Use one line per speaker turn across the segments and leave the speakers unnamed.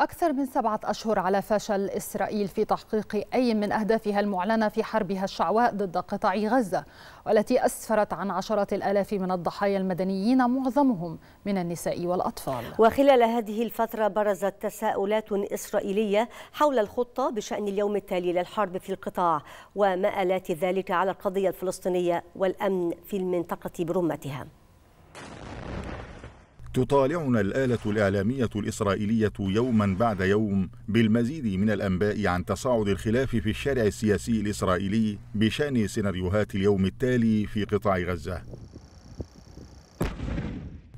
أكثر من سبعة أشهر على فشل إسرائيل في تحقيق أي من أهدافها المعلنة في حربها الشعواء ضد قطاع غزة والتي أسفرت عن عشرات الآلاف من الضحايا المدنيين معظمهم من النساء والأطفال وخلال هذه الفترة برزت
تساؤلات إسرائيلية حول الخطة بشأن اليوم التالي للحرب في القطاع ومآلات ذلك على القضية الفلسطينية والأمن في المنطقة برمتها
تطالعنا الآلة الإعلامية الإسرائيلية يوما بعد يوم بالمزيد من الأنباء عن تصاعد الخلاف في الشارع السياسي الإسرائيلي بشأن سيناريوهات اليوم التالي في قطاع غزة.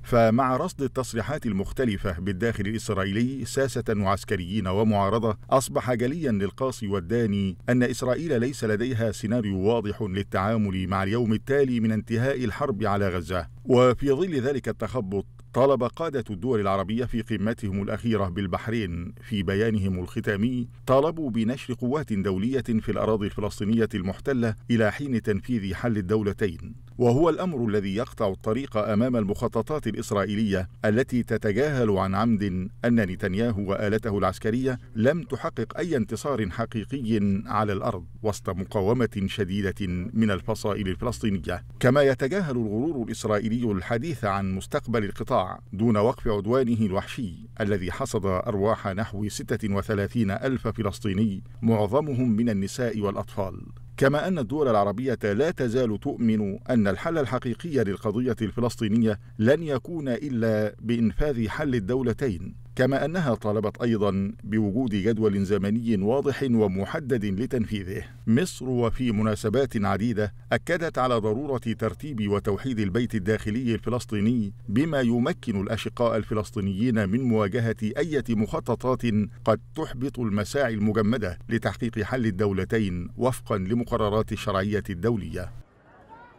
فمع رصد التصريحات المختلفة بالداخل الإسرائيلي ساسة وعسكريين ومعارضة أصبح جليا للقاصي والداني أن إسرائيل ليس لديها سيناريو واضح للتعامل مع اليوم التالي من انتهاء الحرب على غزة وفي ظل ذلك التخبط طالب قادة الدول العربية في قمتهم الأخيرة بالبحرين في بيانهم الختامي طالبوا بنشر قوات دولية في الأراضي الفلسطينية المحتلة إلى حين تنفيذ حل الدولتين وهو الأمر الذي يقطع الطريق أمام المخططات الإسرائيلية التي تتجاهل عن عمد أن نتنياهو وآلته العسكرية لم تحقق أي انتصار حقيقي على الأرض وسط مقاومة شديدة من الفصائل الفلسطينية كما يتجاهل الغرور الإسرائيلي الحديث عن مستقبل القطاع دون وقف عدوانه الوحشي الذي حصد أرواح نحو 36 ألف فلسطيني معظمهم من النساء والأطفال كما أن الدول العربية لا تزال تؤمن أن الحل الحقيقي للقضية الفلسطينية لن يكون إلا بإنفاذ حل الدولتين كما أنها طالبت أيضا بوجود جدول زمني واضح ومحدد لتنفيذه. مصر وفي مناسبات عديدة أكدت على ضرورة ترتيب وتوحيد البيت الداخلي الفلسطيني بما يمكن الأشقاء الفلسطينيين من مواجهة أي مخططات قد تحبط المساعي المجمدة لتحقيق حل الدولتين وفقا لمقررات الشرعية الدولية.